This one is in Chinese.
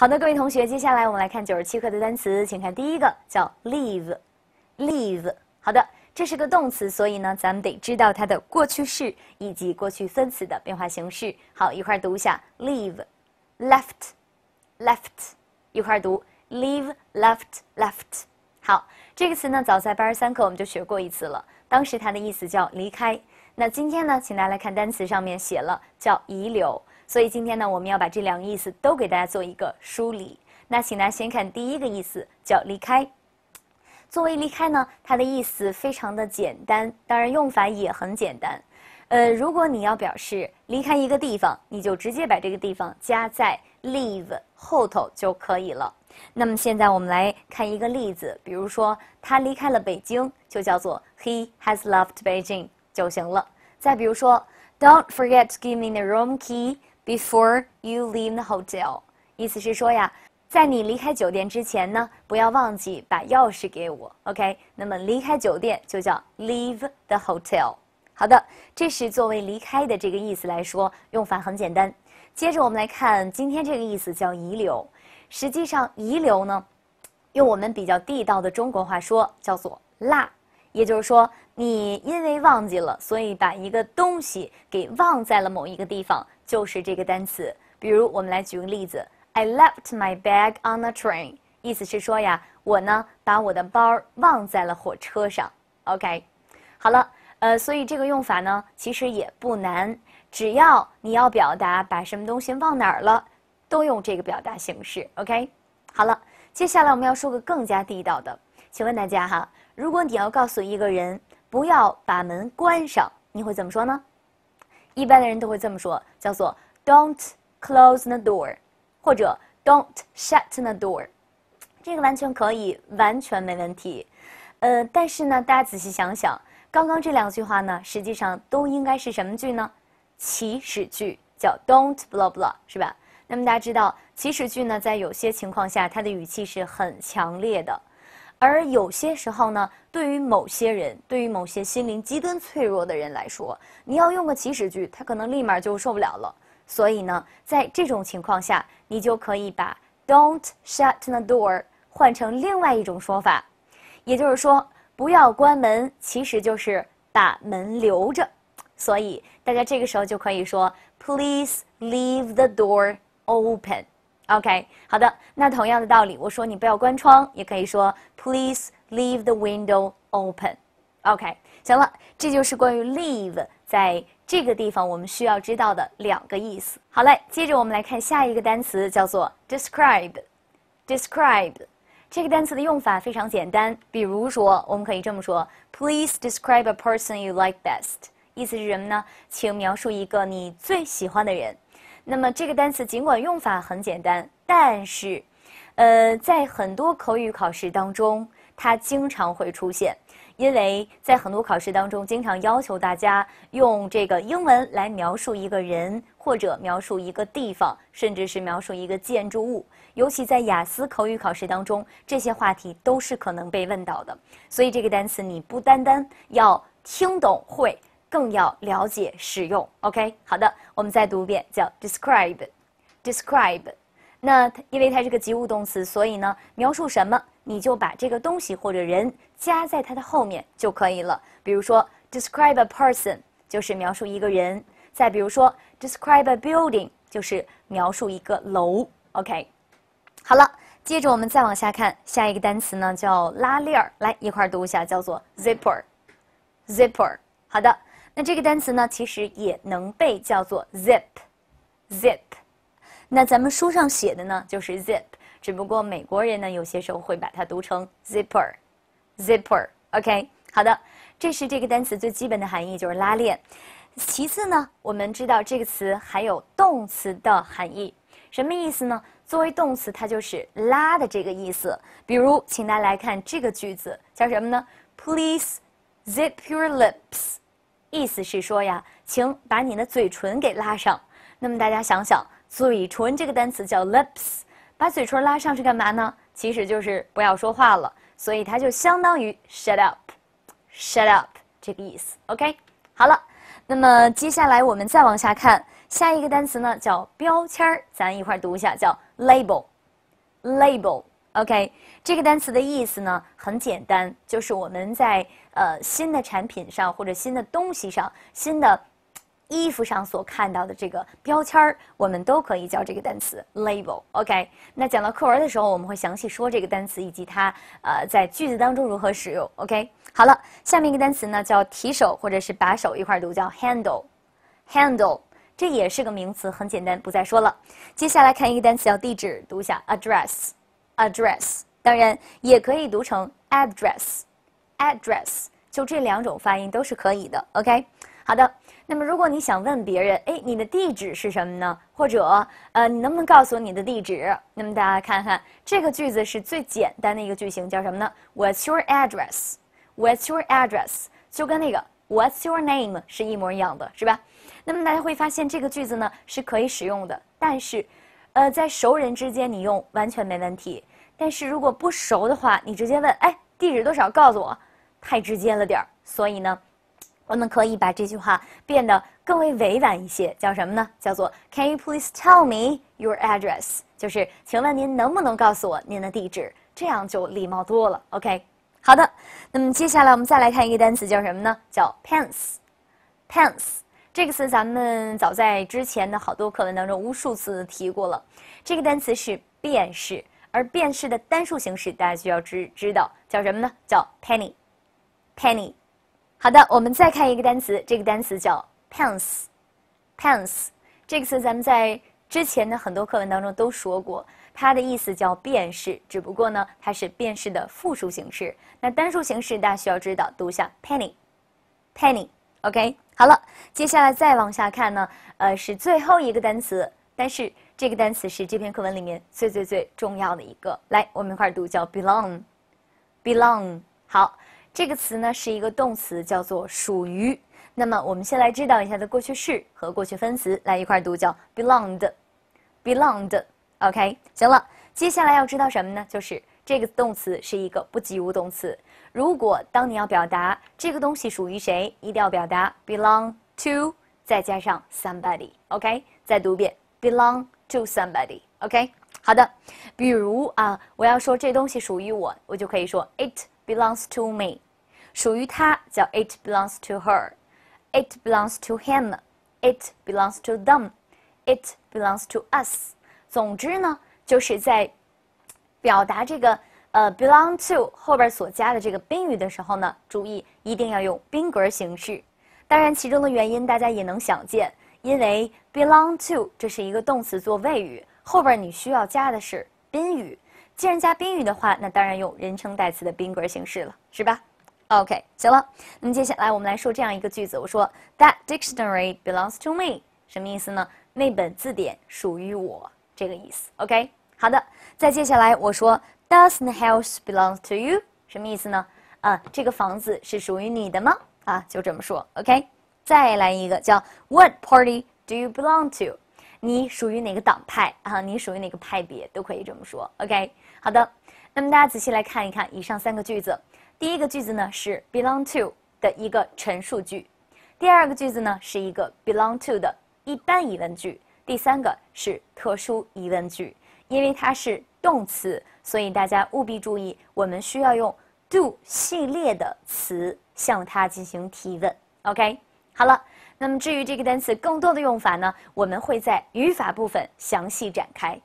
好的，各位同学，接下来我们来看九十七课的单词，请看第一个叫 leave，leave。好的，这是个动词，所以呢，咱们得知道它的过去式以及过去分词的变化形式。好，一块儿读一下：leave，left，left。一块儿读：leave，left，left。好，这个词呢，早在八十三课我们就学过一次了，当时它的意思叫离开。那今天呢，请大家来看单词上面写了叫遗留。所以今天呢，我们要把这两个意思都给大家做一个梳理。那请大家先看第一个意思，叫离开。作为离开呢，它的意思非常的简单，当然用法也很简单。呃，如果你要表示离开一个地方，你就直接把这个地方加在 leave 后头就可以了。那么现在我们来看一个例子，比如说他离开了北京，就叫做 He has left Beijing 就行了。再比如说，Don't forget to give me the room key。Before you leave the hotel，意思是说呀，在你离开酒店之前呢，不要忘记把钥匙给我，OK？那么离开酒店就叫 leave the hotel。好的，这是作为离开的这个意思来说，用法很简单。接着我们来看今天这个意思叫遗留。实际上遗留呢，用我们比较地道的中国话说叫做落。也就是说，你因为忘记了，所以把一个东西给忘在了某一个地方，就是这个单词。比如，我们来举个例子：I left my bag on the train。意思是说呀，我呢把我的包忘在了火车上。OK，好了，呃，所以这个用法呢其实也不难，只要你要表达把什么东西忘哪儿了，都用这个表达形式。OK，好了，接下来我们要说个更加地道的。请问大家哈，如果你要告诉一个人不要把门关上，你会怎么说呢？一般的人都会这么说，叫做 "Don't close the door" 或者 "Don't shut the door"，这个完全可以，完全没问题。呃，但是呢，大家仔细想想，刚刚这两句话呢，实际上都应该是什么句呢？祈使句，叫 "Don't blah blah" 是吧？那么大家知道，祈使句呢，在有些情况下，它的语气是很强烈的。而有些时候呢，对于某些人，对于某些心灵极端脆弱的人来说，你要用个祈使句，他可能立马就受不了了。所以呢，在这种情况下，你就可以把 "Don't shut the door" 换成另外一种说法，也就是说，不要关门，其实就是把门留着。所以，大家这个时候就可以说 "Please leave the door open." OK，好的。那同样的道理，我说你不要关窗，也可以说 Please leave the window open。OK，行了，这就是关于 leave 在这个地方我们需要知道的两个意思。好嘞，接着我们来看下一个单词，叫做 describe。describe 这个单词的用法非常简单，比如说我们可以这么说：Please describe a person you like best。意思是什么呢？请描述一个你最喜欢的人。那么这个单词尽管用法很简单，但是，呃，在很多口语考试当中，它经常会出现。因为在很多考试当中，经常要求大家用这个英文来描述一个人，或者描述一个地方，甚至是描述一个建筑物。尤其在雅思口语考试当中，这些话题都是可能被问到的。所以这个单词你不单单要听懂会。更要了解使用，OK，好的，我们再读一遍，叫 describe，describe。那因为它是个及物动词，所以呢，描述什么，你就把这个东西或者人加在它的后面就可以了。比如说，describe a person 就是描述一个人；再比如说，describe a building 就是描述一个楼，OK。好了，接着我们再往下看下一个单词呢，叫拉链儿，来一块儿读一下，叫做 zipper，zipper。好的。那这个单词呢，其实也能被叫做 zip，zip。那咱们书上写的呢，就是 zip，只不过美国人呢，有些时候会把它读成 zipper，zipper。OK，好的，这是这个单词最基本的含义，就是拉链。其次呢，我们知道这个词还有动词的含义，什么意思呢？作为动词，它就是拉的这个意思。比如，请大家来看这个句子，叫什么呢？Please zip your lips。意思是说呀，请把你的嘴唇给拉上。那么大家想想，嘴唇这个单词叫 lips，把嘴唇拉上是干嘛呢？其实就是不要说话了，所以它就相当于 shut up，shut up 这个意思。OK，好了，那么接下来我们再往下看下一个单词呢，叫标签儿，咱一块儿读一下，叫 label，label。OK，这个单词的意思呢很简单，就是我们在呃新的产品上或者新的东西上、新的衣服上所看到的这个标签儿，我们都可以叫这个单词 label。OK，那讲到课文的时候，我们会详细说这个单词以及它呃在句子当中如何使用。OK，好了，下面一个单词呢叫提手或者是把手一块儿读，叫 handle，handle，这也是个名词，很简单，不再说了。接下来看一个单词叫地址，读一下 address。address 当然也可以读成 address，address 就这两种发音都是可以的，OK 好的。那么如果你想问别人，哎，你的地址是什么呢？或者呃，你能不能告诉我你的地址？那么大家看看这个句子是最简单的一个句型，叫什么呢？What's your address？What's your address？就跟那个 What's your name 是一模一样的，是吧？那么大家会发现这个句子呢是可以使用的，但是呃，在熟人之间你用完全没问题。但是如果不熟的话，你直接问，哎，地址多少？告诉我，太直接了点儿。所以呢，我们可以把这句话变得更为委婉一些，叫什么呢？叫做 Can you please tell me your address？就是请问您能不能告诉我您的地址？这样就礼貌多了。OK，好的。那么接下来我们再来看一个单词，叫什么呢？叫 pants。pants 这个词，咱们早在之前的好多课文当中无数次提过了。这个单词是辨识。而变式的单数形式大家需要知知道叫什么呢？叫 penny，penny。好的，我们再看一个单词，这个单词叫 pence，pence。这个词咱们在之前的很多课文当中都说过，它的意思叫变式，只不过呢，它是变式的复数形式。那单数形式大家需要知道读下 penny，penny。OK，好了，接下来再往下看呢，呃，是最后一个单词，但是。这个单词是这篇课文里面最最最重要的一个。来，我们一块儿读，叫 belong，belong。好，这个词呢是一个动词，叫做属于。那么我们先来知道一下的过去式和过去分词。来一块儿读，叫 belonged，belonged。OK，行了，接下来要知道什么呢？就是这个动词是一个不及物动词。如果当你要表达这个东西属于谁，一定要表达 belong to，再加上 somebody。OK，再读一遍，belong。to somebody，OK，好的，比如啊，我要说这东西属于我，我就可以说 it belongs to me，属于他叫 it belongs to her，it belongs to him，it belongs to them，it belongs to us。总之呢，就是在表达这个呃 belong to 后边所加的这个宾语的时候呢，注意一定要用宾格形式。当然，其中的原因大家也能想见。因为 belong to 这是一个动词做谓语，后边你需要加的是宾语。既然加宾语的话，那当然用人称代词的宾格形式了，是吧？OK，行了。那么接下来我们来说这样一个句子，我说 That dictionary belongs to me，什么意思呢？那本字典属于我，这个意思。OK，好的。再接下来我说 Doesn't house belong to you？什么意思呢？啊，这个房子是属于你的吗？啊，就这么说。OK。再来一个叫 "What party do you belong to？"，你属于哪个党派啊？你属于哪个派别都可以这么说。OK，好的。那么大家仔细来看一看以上三个句子。第一个句子呢是 "belong to" 的一个陈述句，第二个句子呢是一个 "belong to" 的一般疑问句，第三个是特殊疑问句。因为它是动词，所以大家务必注意，我们需要用 do 系列的词向它进行提问。OK。好了，那么至于这个单词更多的用法呢，我们会在语法部分详细展开。